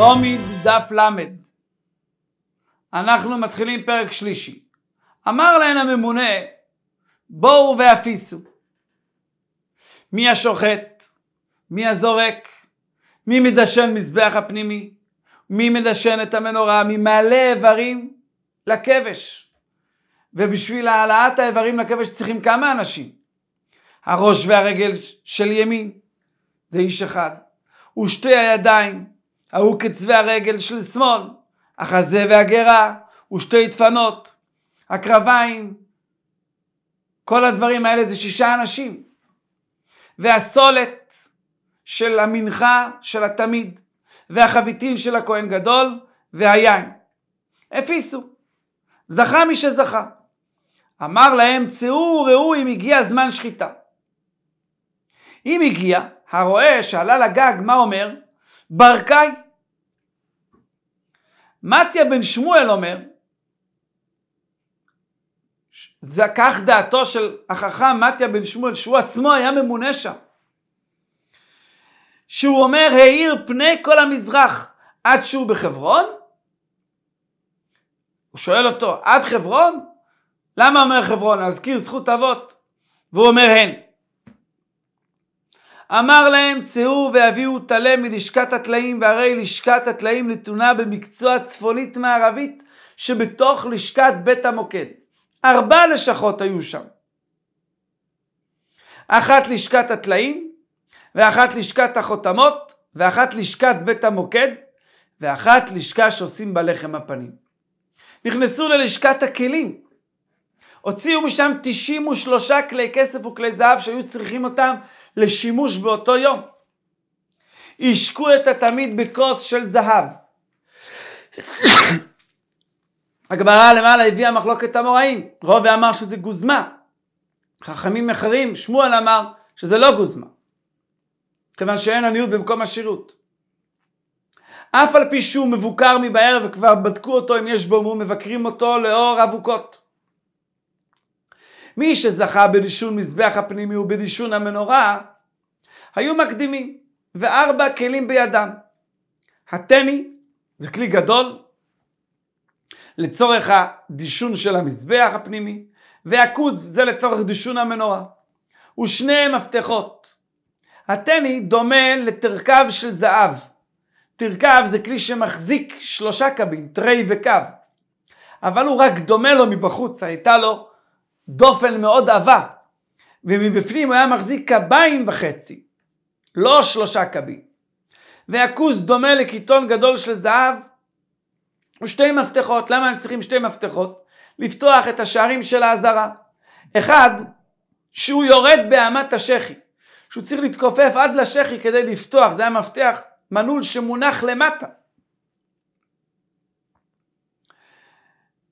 תומית דף ל. אנחנו מתחילים פרק שלישי. אמר להן הממונה, בואו ואפיסו. מי השוחט? מי הזורק? מי מדשן מזבח הפנימי? מי מדשן את המנורה? מי מעלה איברים לכבש? ובשביל העלאת האיברים לכבש צריכים כמה אנשים? הראש והרגל של ימין זה איש אחד, ושתי הידיים ההוא קצווי הרגל של שמאל, החזה והגרה ושתי דפנות, הקרביים, כל הדברים האלה זה שישה אנשים. והסולת של המנחה של התמיד, והחביתין של הכהן גדול, והיין. הפיסו. זכה מי שזכה. אמר להם, צאו ראו אם הגיע זמן שחיטה. אם הגיע, הרועה שעלה לגג, מה אומר? ברקאי. מתיה בן שמואל אומר, זה כך דעתו של החכם מתיה בן שמואל, שהוא עצמו היה ממונה שם. שהוא אומר, האיר פני כל המזרח עד שהוא בחברון? הוא שואל אותו, עד חברון? למה אומר חברון? להזכיר זכות אבות. והוא אומר, הן. אמר להם, צאו והביאו טלה מלשכת הטלאים, והרי לשכת הטלאים נתונה במקצוע צפונית מערבית, שבתוך לשכת בית המוקד. ארבע לשכות היו שם. אחת לשכת הטלאים, ואחת לשכת החותמות, ואחת לשכת בית המוקד, ואחת לשכה שעושים בה לחם הפנים. נכנסו ללשכת הכלים, הוציאו משם 93 כלי כסף וכלי זהב שהיו צריכים אותם לשימוש באותו יום. השקו את התמיד בכוס של זהב. הגמרא למעלה הביאה מחלוקת המוראים, רובי אמר שזה גוזמה. חכמים אחרים, שמואל אמר שזה לא גוזמה. כיוון שאין עניות במקום השירות. אף על פי שהוא מבוקר מבערב וכבר בדקו אותו אם יש בו מום, מבקרים אותו לאור אבוקות. מי שזכה ברישון מזבח הפנימי וברישון המנורה, היו מקדימים, וארבע כלים בידם. הטני, זה כלי גדול, לצורך הדישון של המזבח הפנימי, והכוז, זה לצורך דישון המנורה. ושני מפתחות. הטני דומה לתרכב של זהב. תרכב זה כלי שמחזיק שלושה קבין, טרי וקו. אבל הוא רק דומה לו מבחוץ, הייתה לו דופן מאוד עבה, ומבפנים הוא היה מחזיק קביים וחצי, לא שלושה קבים. והכוס דומה לקיטון גדול של זהב, ושתי מפתחות. למה הם צריכים שתי מפתחות? לפתוח את השערים של האזהרה. אחד, שהוא יורד באמת השחי, שהוא צריך להתכופף עד לשחי כדי לפתוח, זה המפתח מנעול שמונח למטה.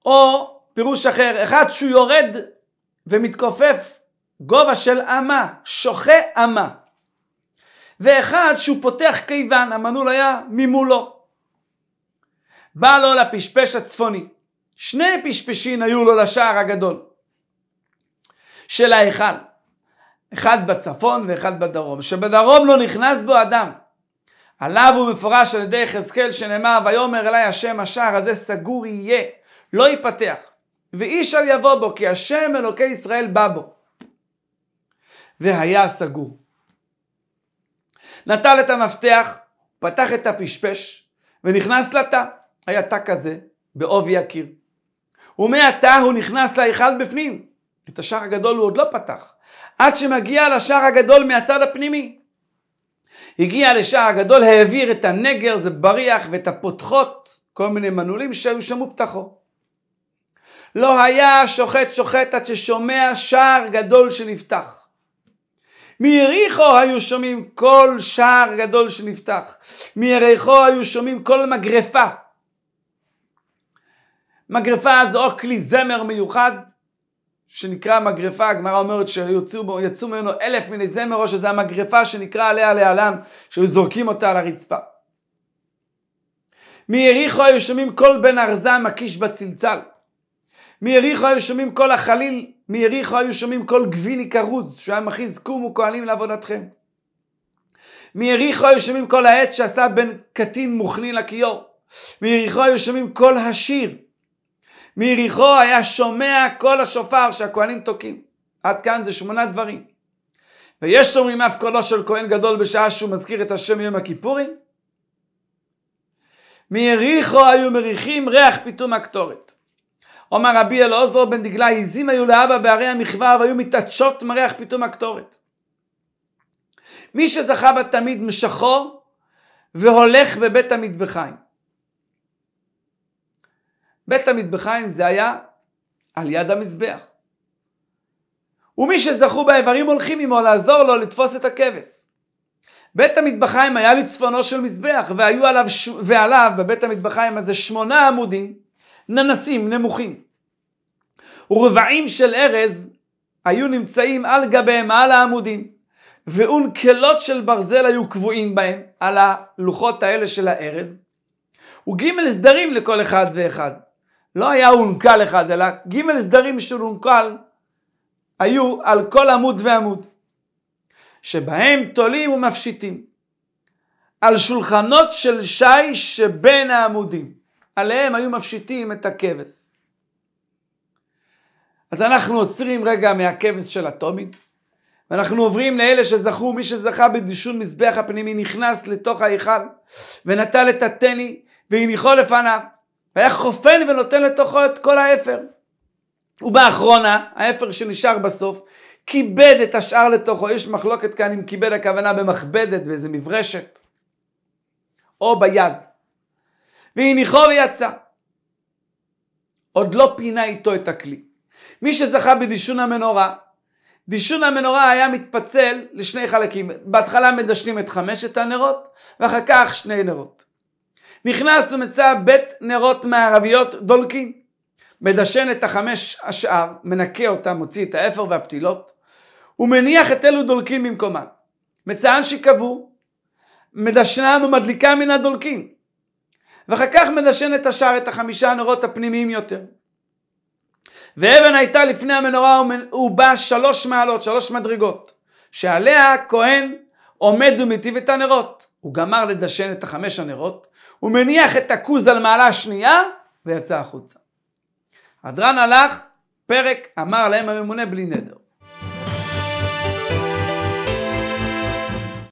או פירוש אחר, אחד שהוא יורד ומתכופף גובה של אמה, שוחה אמה. ואחד שהוא פותח כיוון, המנעול היה ממולו. בא לו לפשפש הצפוני. שני פשפשים היו לו לשער הגדול של ההיכל. אחד בצפון ואחד בדרום. שבדרום לא נכנס בו אדם. עליו הוא מפורש על ידי יחזקאל שנאמר ויאמר אלי השם השער הזה סגור יהיה לא ייפתח ואיש אל יבוא בו, כי השם אלוקי ישראל בא בו. והיה סגור. נטל את המפתח, פתח את הפשפש, ונכנס לתא. היה תא כזה, בעובי הקיר. ומעתה הוא נכנס להיכל בפנים. את השער הגדול הוא עוד לא פתח. עד שמגיע לשער הגדול מהצד הפנימי. הגיע לשער הגדול, העביר את הנגר, זה בריח, ואת הפותחות, כל מיני מנעולים שהיו שם ופתחו. לא היה שוחט שוחט עד ששומע שער גדול שנפתח. מיריחו היו שומעים כל שער גדול שנפתח. מיריחו היו שומעים כל מגרפה. מגרפה זה או כלי זמר מיוחד, שנקרא מגרפה, הגמרא אומרת שיצאו ממנו אלף מיני זמר, או שזה המגרפה שנקרא עליה להלן, שהיו זורקים אותה על הרצפה. מיריחו היו שומעים כל בן ארזה מקיש בצלצל. מיריחו היו שומעים כל החליל, מיריחו היו שומעים כל גביני כרוז, שהוא היה מכריז קומו כהנים לעבודתכם. מיריחו היו שומעים כל העץ שעשה בן קטין מוכני לכיור. מיריחו היו שומעים כל השיר. מיריחו היה שומע כל השופר שהכהנים תוקעים. עד כאן זה שמונה דברים. ויש שומעים אף קולו של כהן גדול בשעה שהוא מזכיר את השם יום הכיפורים? מיריחו היו מריחים ריח פיתום הקטורת. אומר רבי אלעזר בן דגלה, עזים היו לאבא בערי המחווה והיו מתעדשות מריח פתאום הקטורת. מי שזכה בתמיד משכו והולך בבית המטבחיים. בית המטבחיים זה היה על יד המזבח. ומי שזכו באיברים הולכים עמו לעזור לו לתפוס את הכבש. בית המטבחיים היה לצפונו של מזבח, והיו עליו, ש... ועליו בבית המטבחיים הזה שמונה עמודים. ננסים, נמוכים. ורבעים של ארז היו נמצאים על גביהם, על העמודים, ואונקלות של ברזל היו קבועים בהם, על הלוחות האלה של הארז, וגימל סדרים לכל אחד ואחד. לא היה אונקל אחד, אלא גימל סדרים של אונקל היו על כל עמוד ועמוד, שבהם תולים ומפשיטים, על שולחנות של שי שבין העמודים. עליהם היו מפשיטים את הכבש. אז אנחנו עוצרים רגע מהכבש של התומית, ואנחנו עוברים לאלה שזכו, מי שזכה בדישון מזבח הפנימי נכנס לתוך ההיכל, ונטל את הטני, והניחו לפניו, והיה חופן ונותן לתוכו את כל האפר. ובאחרונה, האפר שנשאר בסוף, כיבד את השאר לתוכו, יש מחלוקת כאן אם כיבד הכוונה במכבדת, באיזה מברשת, או ביד. והניחו ויצא. עוד לא פינה איתו את הכלי. מי שזכה בדישון המנורה, דישון המנורה היה מתפצל לשני חלקים. בהתחלה מדשנים את חמשת הנרות, ואחר כך שני נרות. נכנס ומצא בית נרות מערביות דולקים. מדשן את החמש השאר, מנקה אותם, מוציא את האפר והפתילות, ומניח את אלו דולקים במקומם. מצען שקבעו, מדשנן ומדליקה מן הדולקים. ואחר כך מנשן את השאר, את החמישה הנרות הפנימיים יותר. ואבן הייתה לפני המנורה ובה שלוש מעלות, שלוש מדרגות, שעליה הכהן עומד ומטיב את הנרות. הוא גמר לדשן את החמש הנרות, הוא מניח את הכוז על מעלה השנייה ויצא החוצה. הדרן הלך, פרק אמר להם הממונה בלי נדר.